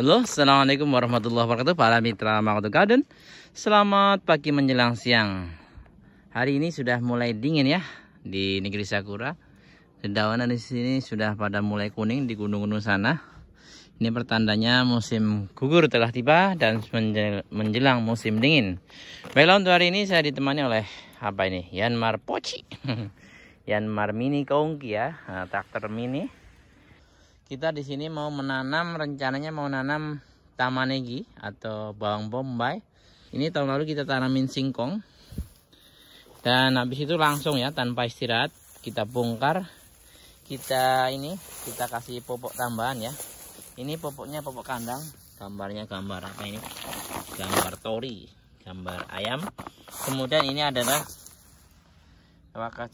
Halo, Assalamualaikum warahmatullahi wabarakatuh Para mitra Makoto Garden Selamat pagi menjelang siang Hari ini sudah mulai dingin ya Di negeri Sakura Dedaunan di sini sudah pada mulai kuning Di gunung-gunung sana Ini pertandanya musim gugur telah tiba Dan menjelang musim dingin Baiklah untuk hari ini saya ditemani oleh Apa ini? Yanmar Pochi, Yanmar Mini Kongki ya eh, Traktor Mini kita di sini mau menanam rencananya mau nanam tamanegi atau bawang bombay ini tahun lalu kita tanamin singkong dan habis itu langsung ya tanpa istirahat kita bongkar kita ini kita kasih popok tambahan ya ini popoknya popok kandang gambarnya gambar apa ini gambar tori gambar ayam kemudian ini adalah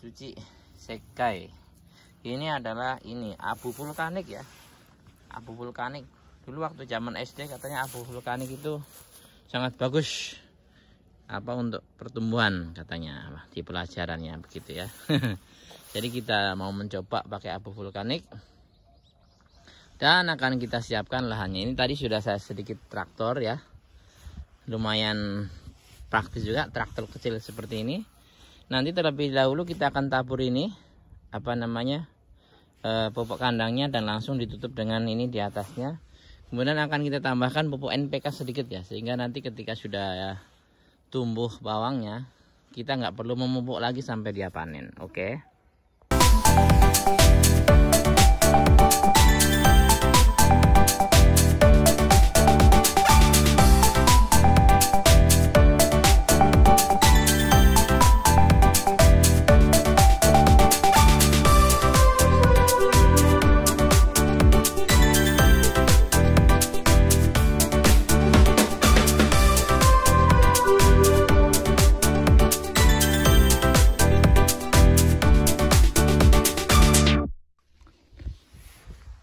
cuci sekai ini adalah ini abu vulkanik ya abu vulkanik dulu waktu zaman SD katanya abu vulkanik itu sangat bagus apa untuk pertumbuhan katanya di pelajarannya begitu ya jadi kita mau mencoba pakai abu vulkanik dan akan kita siapkan lahannya ini tadi sudah saya sedikit traktor ya lumayan praktis juga traktor kecil seperti ini nanti terlebih dahulu kita akan tabur ini apa namanya Eh, pupuk kandangnya dan langsung ditutup dengan ini di atasnya kemudian akan kita tambahkan pupuk NPK sedikit ya sehingga nanti ketika sudah ya, tumbuh bawangnya kita nggak perlu memupuk lagi sampai dia panen oke okay?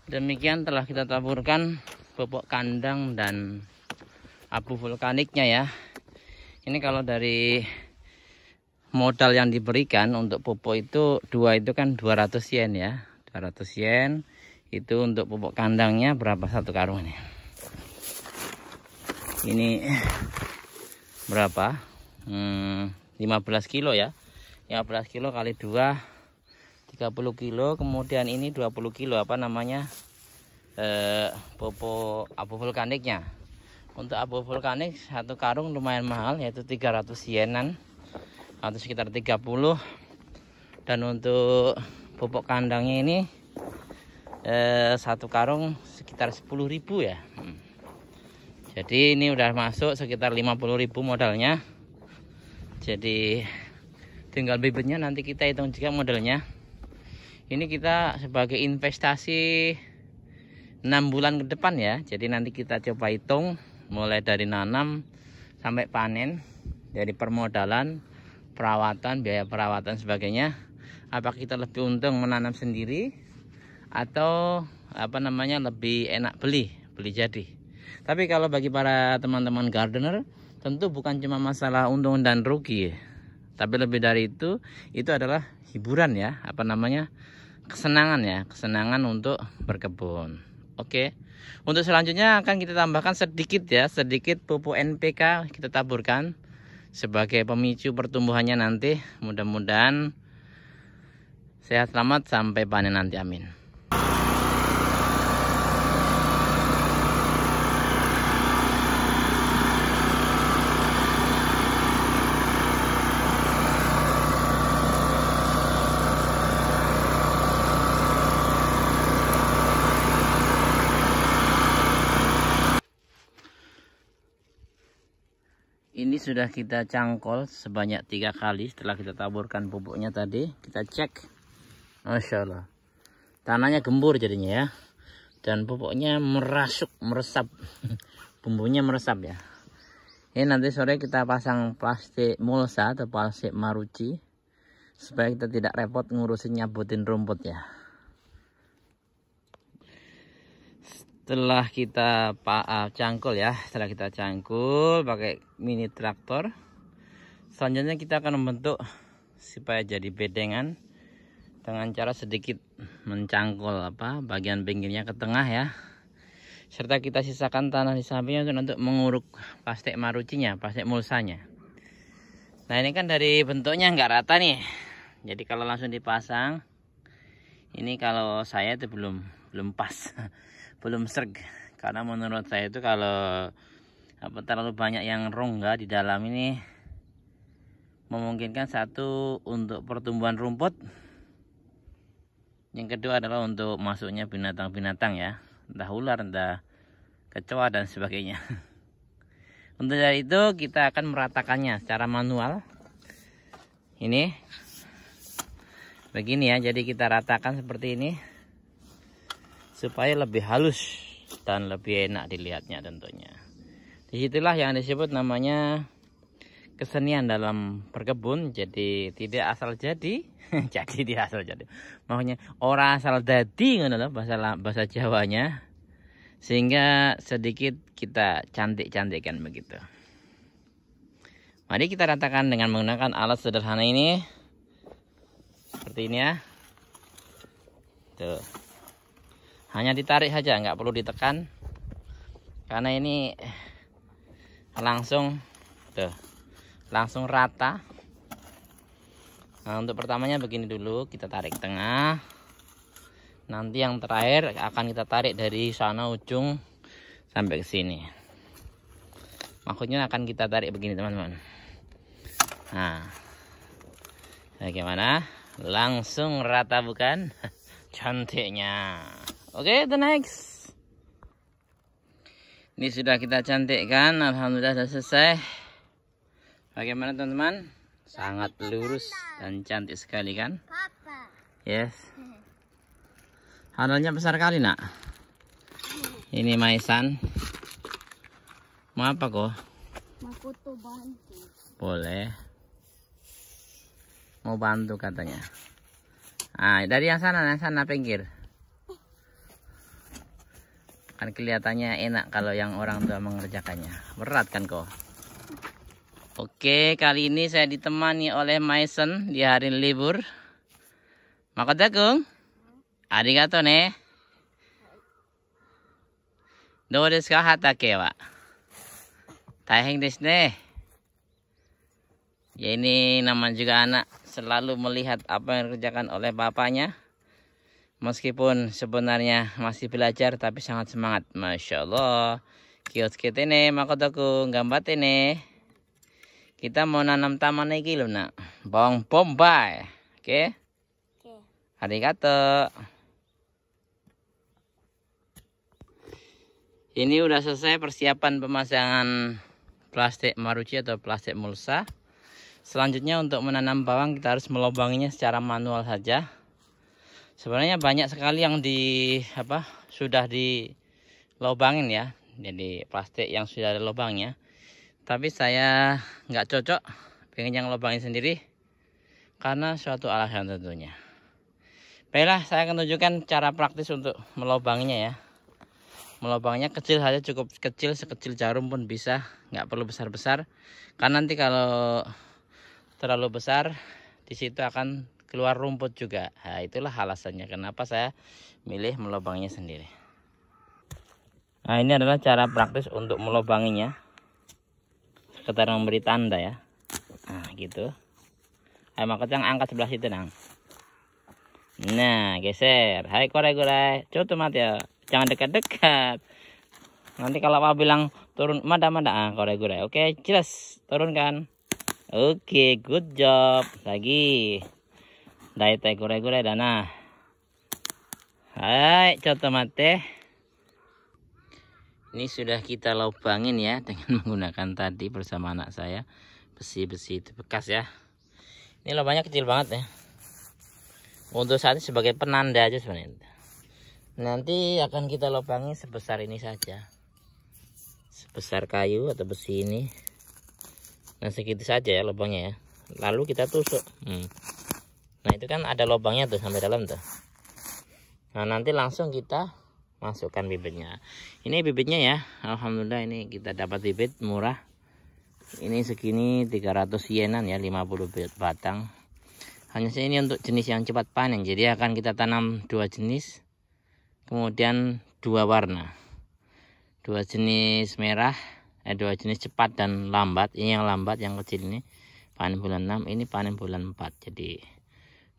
demikian telah kita taburkan pupuk kandang dan abu vulkaniknya ya ini kalau dari modal yang diberikan untuk pupuk itu dua itu kan 200 yen ya 200 yen itu untuk pupuk kandangnya berapa satu karung ini ini berapa hmm, 15 kilo ya 15 kilo kali dua 30 kilo kemudian ini 20 kilo apa namanya eh, popo abu vulkaniknya untuk abu vulkanik satu karung lumayan mahal yaitu 300 yenan atau sekitar 30 dan untuk pupuk kandang ini eh, satu karung sekitar 10.000 ya hmm. jadi ini udah masuk sekitar 50.000 modalnya jadi tinggal bibitnya nanti kita hitung juga modelnya ini kita sebagai investasi 6 bulan ke depan ya jadi nanti kita coba hitung mulai dari nanam sampai panen dari permodalan perawatan biaya perawatan sebagainya apa kita lebih untung menanam sendiri atau apa namanya lebih enak beli beli jadi tapi kalau bagi para teman-teman gardener tentu bukan cuma masalah untung dan rugi tapi lebih dari itu, itu adalah hiburan ya, apa namanya? kesenangan ya, kesenangan untuk berkebun. Oke. Untuk selanjutnya akan kita tambahkan sedikit ya, sedikit pupuk NPK kita taburkan sebagai pemicu pertumbuhannya nanti. Mudah-mudahan sehat selamat sampai panen nanti. Amin. sudah kita cangkol sebanyak tiga kali setelah kita taburkan pupuknya tadi. Kita cek. Masya Allah. Tanahnya gembur jadinya ya. Dan pupuknya merasuk, meresap. Bumbunya meresap ya. Ini nanti sore kita pasang plastik mulsa atau plastik maruci. Supaya kita tidak repot ngurusin nyabutin rumput ya. Setelah kita uh, cangkul ya setelah kita cangkul pakai mini traktor selanjutnya kita akan membentuk supaya jadi bedengan dengan cara sedikit mencangkul apa bagian pinggirnya ke tengah ya serta kita sisakan tanah di sampingnya untuk, untuk menguruk plastik marucinya plastik mulsanya nah ini kan dari bentuknya nggak rata nih jadi kalau langsung dipasang ini kalau saya itu belum belum pas belum serg karena menurut saya itu kalau apa terlalu banyak yang rongga di dalam ini memungkinkan satu untuk pertumbuhan rumput yang kedua adalah untuk masuknya binatang-binatang ya entah ular entah kecoa dan sebagainya untuk dari itu kita akan meratakannya secara manual ini begini ya jadi kita ratakan seperti ini supaya lebih halus dan lebih enak dilihatnya tentunya disitulah yang disebut namanya kesenian dalam perkebun jadi tidak asal jadi jadi tidak asal jadi maunya orang asal jadi bahasa bahasa Jawanya sehingga sedikit kita cantik-cantikkan begitu mari kita ratakan dengan menggunakan alat sederhana ini seperti ini ya tuh hanya ditarik saja nggak perlu ditekan karena ini langsung tuh langsung rata nah untuk pertamanya begini dulu kita tarik tengah nanti yang terakhir akan kita tarik dari sana ujung sampai ke sini maksudnya akan kita tarik begini teman-teman nah bagaimana langsung rata bukan cantiknya oke okay, the next ini sudah kita cantikkan Alhamdulillah sudah selesai bagaimana teman-teman sangat lurus dan cantik sekali kan yes handalnya besar kali nak ini maisan mau apa kok Makoto bantu boleh mau bantu katanya ah dari yang sana yang sana pinggir kan kelihatannya enak kalau yang orang tua mengerjakannya berat kan kok Oke kali ini saya ditemani oleh Maison di hari libur Makotakung Arigato ne Dou desu ka hatake wa Taiheng desu ne Ya ini namanya juga anak selalu melihat apa yang dikerjakan oleh bapaknya Meskipun sebenarnya masih belajar tapi sangat semangat. Masya Allah. Kios kita ini makotoku gambar ini. Kita mau nanam taman lagi loh nak. Bawang bombay. Oke. Okay? Hari kata. Ini udah selesai persiapan pemasangan plastik maruci atau plastik mulsa. Selanjutnya untuk menanam bawang kita harus melobanginya secara manual saja sebenarnya banyak sekali yang di apa sudah di lobangin ya jadi plastik yang sudah ada lobangnya. tapi saya nggak cocok pengen yang lobangin sendiri karena suatu alasan tentunya baiklah saya akan tunjukkan cara praktis untuk melobangnya ya melobangnya kecil saja cukup kecil sekecil jarum pun bisa nggak perlu besar-besar karena nanti kalau terlalu besar di situ akan keluar rumput juga nah, itulah alasannya kenapa saya milih melobangnya sendiri nah ini adalah cara praktis untuk melobanginya sekedar memberi tanda ya nah gitu Hai maka yang angkat sebelah situ nang nah geser hai korek-korek. coba mati ya jangan dekat-dekat nanti kalau apa bilang turun mada mada ah korek-korek. oke jelas Turunkan. oke good job lagi 大体これぐらいだな。はい、ちょっと待って。Ini sudah kita lubangin ya dengan menggunakan tadi bersama anak saya besi-besi itu bekas ya. Ini lubangnya kecil banget ya. Untuk saat ini sebagai penanda aja sebenarnya. Nanti akan kita lubangi sebesar ini saja. Sebesar kayu atau besi ini. Nah segitu saja ya lubangnya ya. Lalu kita tusuk. Hmm nah itu kan ada lubangnya tuh sampai dalam tuh nah nanti langsung kita masukkan bibitnya ini bibitnya ya Alhamdulillah ini kita dapat bibit murah ini segini 300 yenan ya 50 batang hanya ini untuk jenis yang cepat panen jadi akan kita tanam dua jenis kemudian dua warna dua jenis merah eh, dua jenis cepat dan lambat ini yang lambat yang kecil ini panen bulan 6 ini panen bulan 4 jadi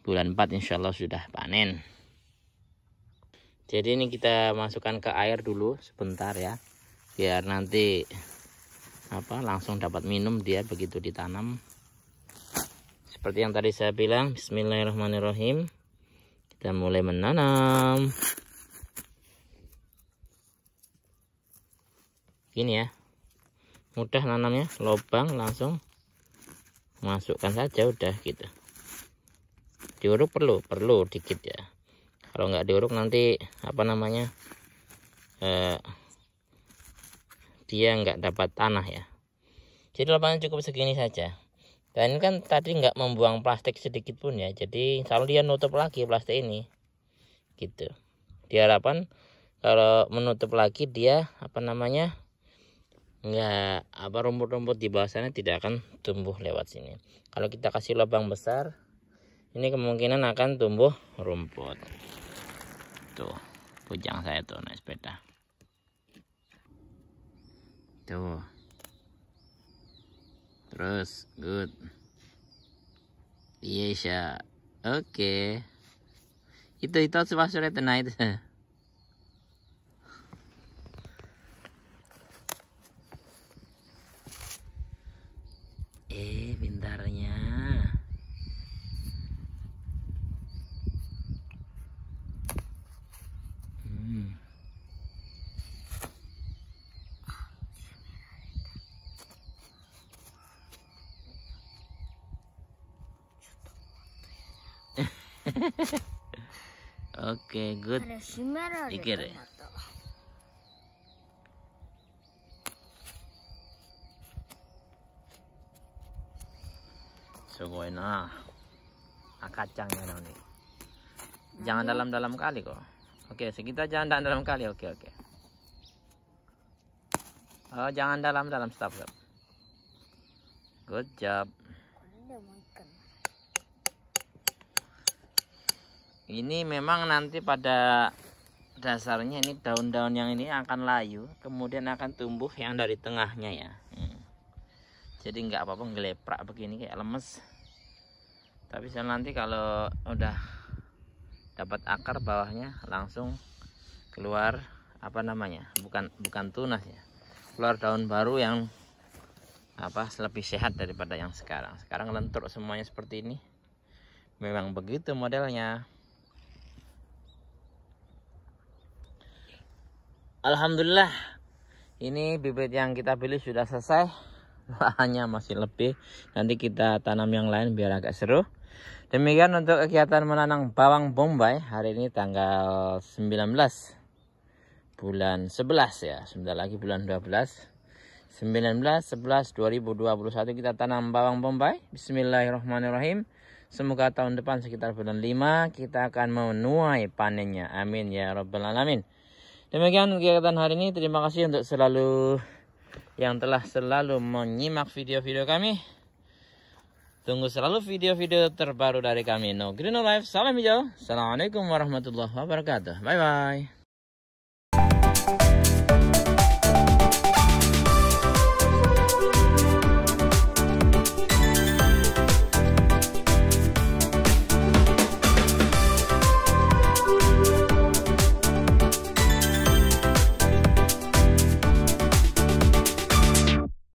bulan 4 insya Allah sudah panen jadi ini kita masukkan ke air dulu sebentar ya biar nanti apa langsung dapat minum dia begitu ditanam seperti yang tadi saya bilang Bismillahirrahmanirrahim kita mulai menanam gini ya mudah nanamnya lubang langsung masukkan saja udah gitu diuruk perlu perlu dikit ya kalau nggak diuruk nanti apa namanya eh, dia nggak dapat tanah ya jadi lapangan cukup segini saja dan ini kan tadi nggak membuang plastik sedikit pun ya jadi kalau dia nutup lagi plastik ini gitu diharapkan kalau menutup lagi dia apa namanya nggak apa rumput-rumput di bawah sana tidak akan tumbuh lewat sini kalau kita kasih lubang besar ini kemungkinan akan tumbuh rumput tuh kujang saya tuh naik sepeda tuh terus good iya yes, oke okay. itu itu sebuah sore tonight Oke, good. ya. ya nanti. Ah, jangan dalam-dalam kali kok oke sekitar jangan dalam-dalam kali oke oke oh jangan dalam-dalam stop stop good job ini memang nanti pada dasarnya ini daun-daun yang ini akan layu kemudian akan tumbuh yang dari tengahnya ya hmm. jadi nggak apa-apa ngeleprak begini kayak lemes tapi saya nanti kalau udah dapat akar bawahnya langsung keluar apa namanya bukan bukan tunas ya keluar daun baru yang apa lebih sehat daripada yang sekarang sekarang lentur semuanya seperti ini memang begitu modelnya Alhamdulillah ini bibit yang kita pilih sudah selesai lahannya masih lebih nanti kita tanam yang lain biar agak seru demikian untuk kegiatan menanam bawang bombay hari ini tanggal 19 bulan 11 ya sebentar lagi bulan 12 19 11 2021 kita tanam bawang bombay bismillahirrahmanirrahim Semoga tahun depan sekitar bulan 5 kita akan menuai panennya. Amin ya rabbal alamin. Demikian kegiatan hari ini. Terima kasih untuk selalu yang telah selalu menyimak video-video kami. Tunggu selalu video-video terbaru dari kami. No Green no Life. Salam hijau. Assalamualaikum warahmatullahi wabarakatuh. Bye bye.